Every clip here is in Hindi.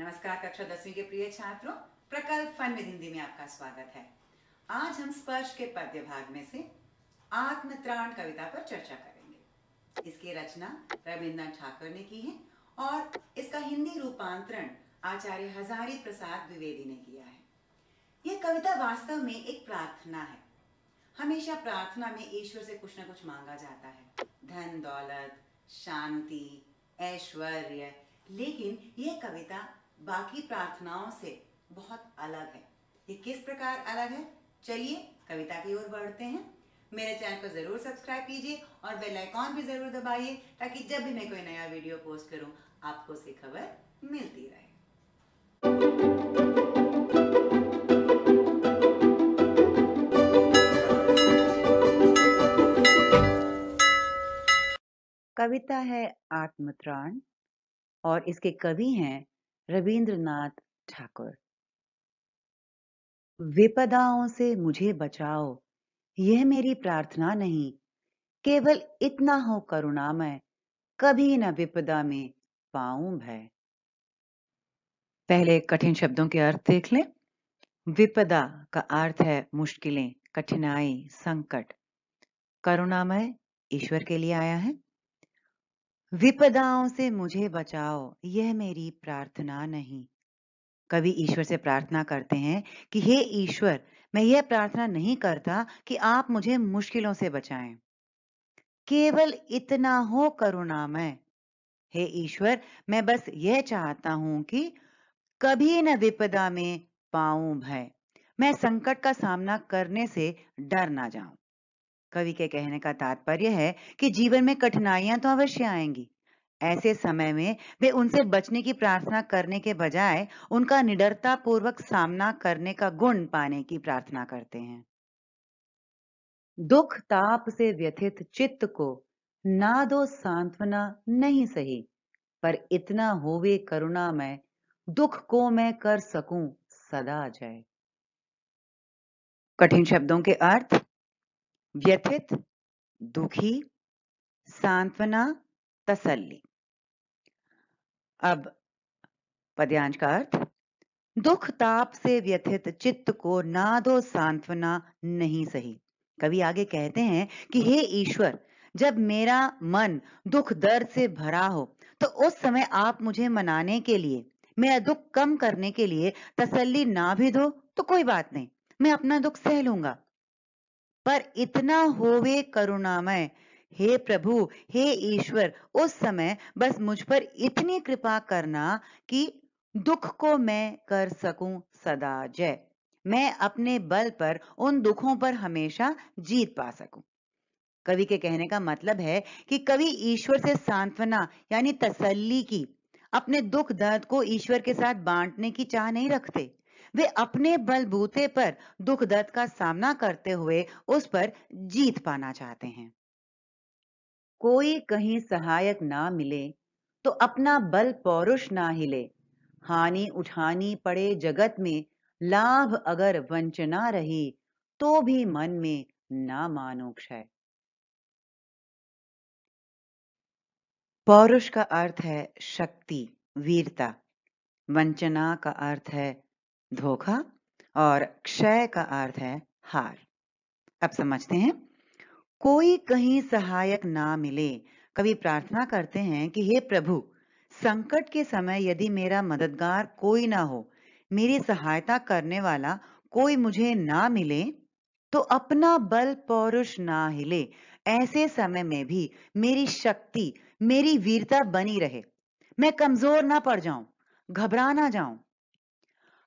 नमस्कार कक्षा दसवीं के प्रिय छात्रों प्रकल्प फन विद हिंदी में आपका स्वागत है आज हम स्पर्श के पद्य भाग में से आत्मत्राण कविता पर चर्चा करेंगे इसकी रचना रविन्द्रनाथ ठाकुर ने की है और इसका हिंदी रूपांतरण आचार्य हजारी प्रसाद द्विवेदी ने किया है यह कविता वास्तव में एक प्रार्थना है हमेशा प्रार्थना में ईश्वर से कुछ ना कुछ मांगा जाता है धन दौलत शांति ऐश्वर्य लेकिन यह कविता बाकी प्रार्थनाओं से बहुत अलग है ये किस प्रकार अलग है चलिए कविता की ओर बढ़ते हैं मेरे चैनल को जरूर सब्सक्राइब कीजिए और बेल आइकॉन भी जरूर दबाइए ताकि जब भी मैं कोई नया वीडियो पोस्ट करूं आपको उसकी खबर मिलती रहे कविता है आत्मत्राण और इसके कवि हैं रविंद्रनाथ ठाकुर विपदाओं से मुझे बचाओ यह मेरी प्रार्थना नहीं केवल इतना हो करुणामय कभी न विपदा में पाऊं भय पहले कठिन शब्दों के अर्थ देख लें विपदा का अर्थ है मुश्किलें कठिनाई संकट करुणामय ईश्वर के लिए आया है विपदाओं से मुझे बचाओ यह मेरी प्रार्थना नहीं कभी ईश्वर से प्रार्थना करते हैं कि हे ईश्वर मैं यह प्रार्थना नहीं करता कि आप मुझे मुश्किलों से बचाएं केवल इतना हो करुणा मैं हे ईश्वर मैं बस यह चाहता हूं कि कभी न विपदा में पाऊं भय मैं संकट का सामना करने से डर ना जाऊं कवि के कहने का तात्पर्य है कि जीवन में कठिनाइयां तो अवश्य आएंगी ऐसे समय में वे उनसे बचने की प्रार्थना करने के बजाय उनका निडरता पूर्वक सामना करने का गुण पाने की प्रार्थना करते हैं दुख ताप से व्यथित चित्त को ना दो सांत्वना नहीं सही पर इतना होवे करुणा में दुख को मैं कर सकूं सदा जय कठिन शब्दों के अर्थ व्यथित दुखी सांत्वना तसल्ली अब पद्यांश का अर्थ दुख ताप से व्यथित चित्त को ना दो सांत्वना नहीं सही कवि आगे कहते हैं कि हे ईश्वर जब मेरा मन दुख दर्द से भरा हो तो उस समय आप मुझे मनाने के लिए मेरा दुख कम करने के लिए तसल्ली ना भी दो तो कोई बात नहीं मैं अपना दुख सह लूंगा पर इतना होवे करुणामय हे प्रभु हे ईश्वर उस समय बस मुझ पर इतनी कृपा करना कि दुख को मैं कर सकूं सदा जय मैं अपने बल पर उन दुखों पर हमेशा जीत पा सकूं कवि के कहने का मतलब है कि कवि ईश्वर से सांत्वना यानी तसल्ली की अपने दुख दर्द को ईश्वर के साथ बांटने की चाह नहीं रखते वे अपने बलबूते पर दुख दर्द का सामना करते हुए उस पर जीत पाना चाहते हैं कोई कहीं सहायक ना मिले तो अपना बल पौरुष ना हिले हानि उठानी पड़े जगत में लाभ अगर वंचना रही तो भी मन में ना मानो क्षय पौरुष का अर्थ है शक्ति वीरता वंचना का अर्थ है धोखा और क्षय का अर्थ है हार अब समझते हैं कोई कहीं सहायक ना मिले कवि प्रार्थना करते हैं कि हे प्रभु संकट के समय यदि मेरा मददगार कोई ना हो मेरी सहायता करने वाला कोई मुझे ना मिले तो अपना बल पौरुष ना हिले ऐसे समय में भी मेरी शक्ति मेरी वीरता बनी रहे मैं कमजोर ना पड़ जाऊं घबरा ना जाऊं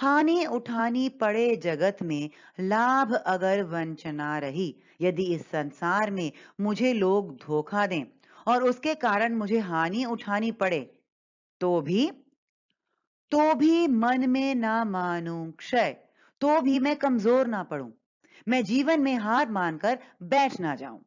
हानि उठानी पड़े जगत में लाभ अगर वंचना रही यदि इस संसार में मुझे लोग धोखा दें और उसके कारण मुझे हानि उठानी पड़े तो भी तो भी मन में ना मानू क्षय तो भी मैं कमजोर ना पड़ू मैं जीवन में हार मानकर बैठ ना जाऊं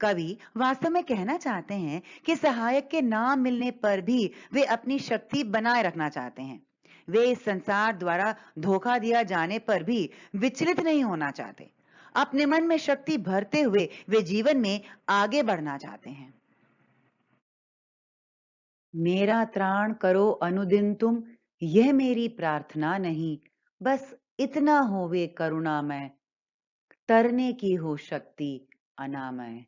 कवि वास्तव में कहना चाहते हैं कि सहायक के नाम मिलने पर भी वे अपनी शक्ति बनाए रखना चाहते हैं वे इस संसार द्वारा धोखा दिया जाने पर भी विचलित नहीं होना चाहते अपने मन में शक्ति भरते हुए वे जीवन में आगे बढ़ना चाहते हैं मेरा त्राण करो अनुदिन तुम यह मेरी प्रार्थना नहीं बस इतना हो वे करुणामय तरने की हो शक्ति अनामय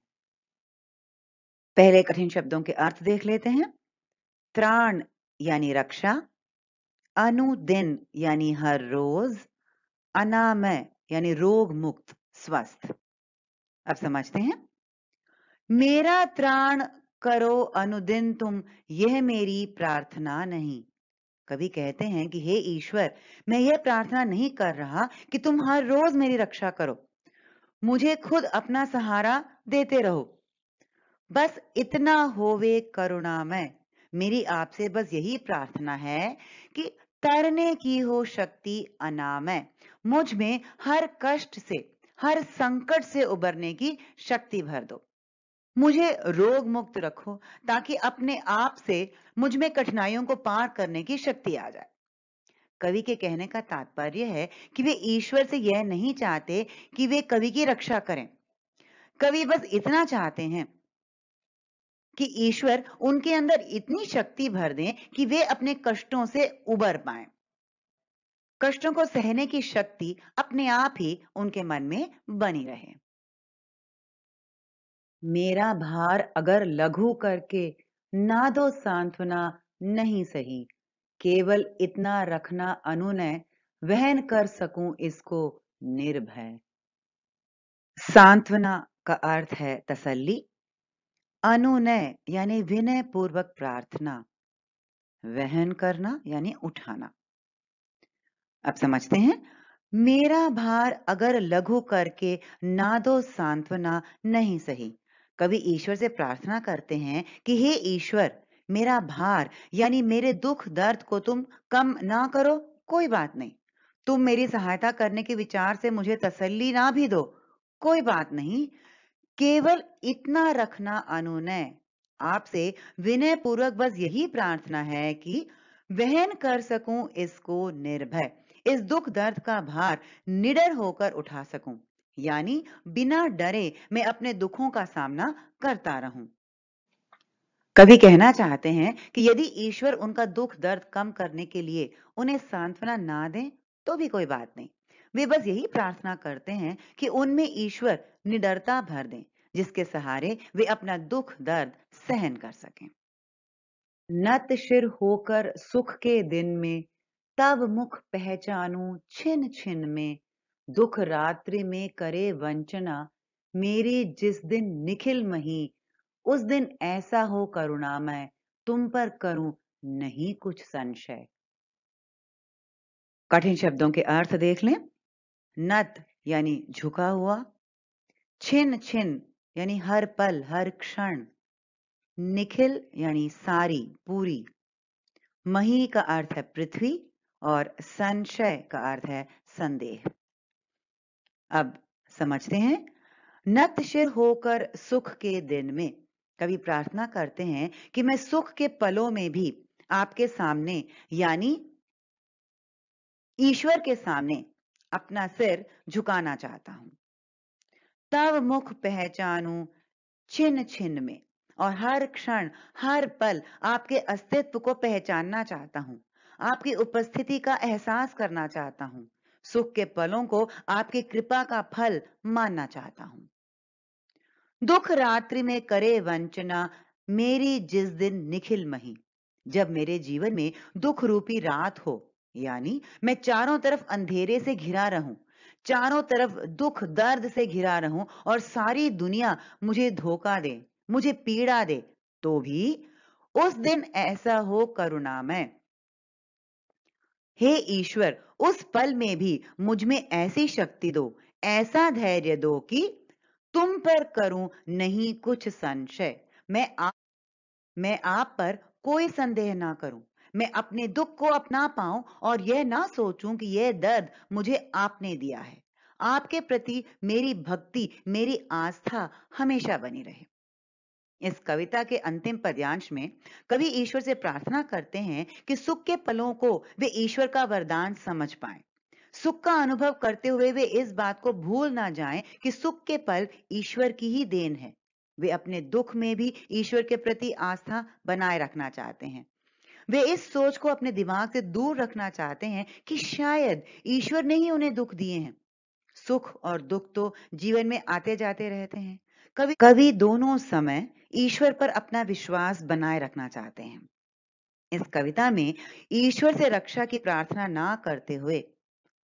पहले कठिन शब्दों के अर्थ देख लेते हैं त्राण यानी रक्षा अनुदिन यानी हर रोज अनामय यानी रोग मुक्त स्वस्थ अब समझते हैं मेरा त्राण करो अनुदिन तुम यह मेरी प्रार्थना नहीं कभी कहते हैं कि हे ईश्वर मैं यह प्रार्थना नहीं कर रहा कि तुम हर रोज मेरी रक्षा करो मुझे खुद अपना सहारा देते रहो बस इतना होवे करुणामय मेरी आपसे बस यही प्रार्थना है कि तरने की हो शक्ति अनामय मुझ में हर कष्ट से हर संकट से उबरने की शक्ति भर दो मुझे रोग मुक्त रखो ताकि अपने आप से मुझ में कठिनाइयों को पार करने की शक्ति आ जाए कवि के कहने का तात्पर्य है कि वे ईश्वर से यह नहीं चाहते कि वे कवि की रक्षा करें कवि बस इतना चाहते हैं कि ईश्वर उनके अंदर इतनी शक्ति भर दें कि वे अपने कष्टों से उबर पाए कष्टों को सहने की शक्ति अपने आप ही उनके मन में बनी रहे मेरा भार अगर लघु करके ना दो सांत्वना नहीं सही केवल इतना रखना अनुनय वहन कर सकूं इसको निर्भय सांत्वना का अर्थ है तसल्ली अनुनय यानी विनय पूर्वक प्रार्थना वहन करना यानी उठाना अब समझते हैं मेरा भार अगर लघु करके ना दो सांत्वना नहीं सही कभी ईश्वर से प्रार्थना करते हैं कि हे ईश्वर मेरा भार यानी मेरे दुख दर्द को तुम कम ना करो कोई बात नहीं तुम मेरी सहायता करने के विचार से मुझे तसल्ली ना भी दो कोई बात नहीं केवल इतना रखना अनुनय आपसे विनय पूर्वक बस यही प्रार्थना है कि वहन कर सकूं इसको निर्भय इस दुख दर्द का भार निडर होकर उठा सकूं यानी बिना डरे मैं अपने दुखों का सामना करता रहूं कभी कहना चाहते हैं कि यदि ईश्वर उनका दुख दर्द कम करने के लिए उन्हें सांत्वना ना दें तो भी कोई बात नहीं वे बस यही प्रार्थना करते हैं कि उनमें ईश्वर निडरता भर दें जिसके सहारे वे अपना दुख दर्द सहन कर सकें नत शिर होकर सुख के दिन में तब मुख पहचानू छिन छिन में दुख रात्रि में करे वंचना मेरी जिस दिन निखिल मही उस दिन ऐसा हो करुणामय तुम पर करूं नहीं कुछ संशय कठिन शब्दों के अर्थ देख लें नत यानी झुका हुआ छिन छिन यानी हर पल हर क्षण निखिल यानी सारी पूरी मही का अर्थ है पृथ्वी और संशय का अर्थ है संदेह अब समझते हैं नत शिर होकर सुख के दिन में कभी प्रार्थना करते हैं कि मैं सुख के पलों में भी आपके सामने यानी ईश्वर के सामने अपना सिर झुकाना चाहता हूं तब मुख पहचानू छिन छिन में और हर क्षण हर पल आपके अस्तित्व को पहचानना चाहता हूं आपकी उपस्थिति का एहसास करना चाहता हूं सुख के पलों को आपकी कृपा का फल मानना चाहता हूं दुख रात्रि में करे वंचना मेरी जिस दिन निखिल मही जब मेरे जीवन में दुख रूपी रात हो यानी मैं चारों तरफ अंधेरे से घिरा रहूं चारों तरफ दुख दर्द से घिरा रहूं और सारी दुनिया मुझे धोखा दे मुझे पीड़ा दे तो भी उस दिन ऐसा हो करुणामय हे ईश्वर उस पल में भी मुझ में ऐसी शक्ति दो ऐसा धैर्य दो कि तुम पर करूं नहीं कुछ संशय मैं आप मैं आप पर कोई संदेह ना करूं मैं अपने दुख को अपना पाऊं और यह ना सोचूं कि यह दर्द मुझे आपने दिया है आपके प्रति मेरी भक्ति मेरी आस्था हमेशा बनी रहे इस कविता के अंतिम पद्यांश में कवि ईश्वर से प्रार्थना करते हैं कि सुख के पलों को वे ईश्वर का वरदान समझ पाए सुख का अनुभव करते हुए वे इस बात को भूल ना जाएं कि सुख के पल ईश्वर की ही देन है वे अपने दुख में भी ईश्वर के प्रति आस्था बनाए रखना चाहते हैं वे इस सोच को अपने दिमाग से दूर रखना चाहते हैं कि शायद ईश्वर ने ही उन्हें दुख दिए हैं सुख और दुख तो जीवन में आते जाते रहते हैं कभी कभी दोनों समय ईश्वर पर अपना विश्वास बनाए रखना चाहते हैं इस कविता में ईश्वर से रक्षा की प्रार्थना ना करते हुए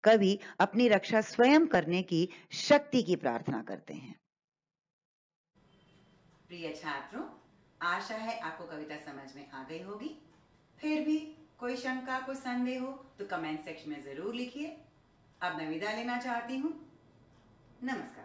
कवि अपनी रक्षा स्वयं करने की शक्ति की प्रार्थना करते हैं प्रिय छात्रों आशा है आपको कविता समझ में आ गई होगी फिर भी कोई शंका कोई संदेह हो तो कमेंट सेक्शन में जरूर लिखिए अब मैं विदा लेना चाहती हूँ नमस्कार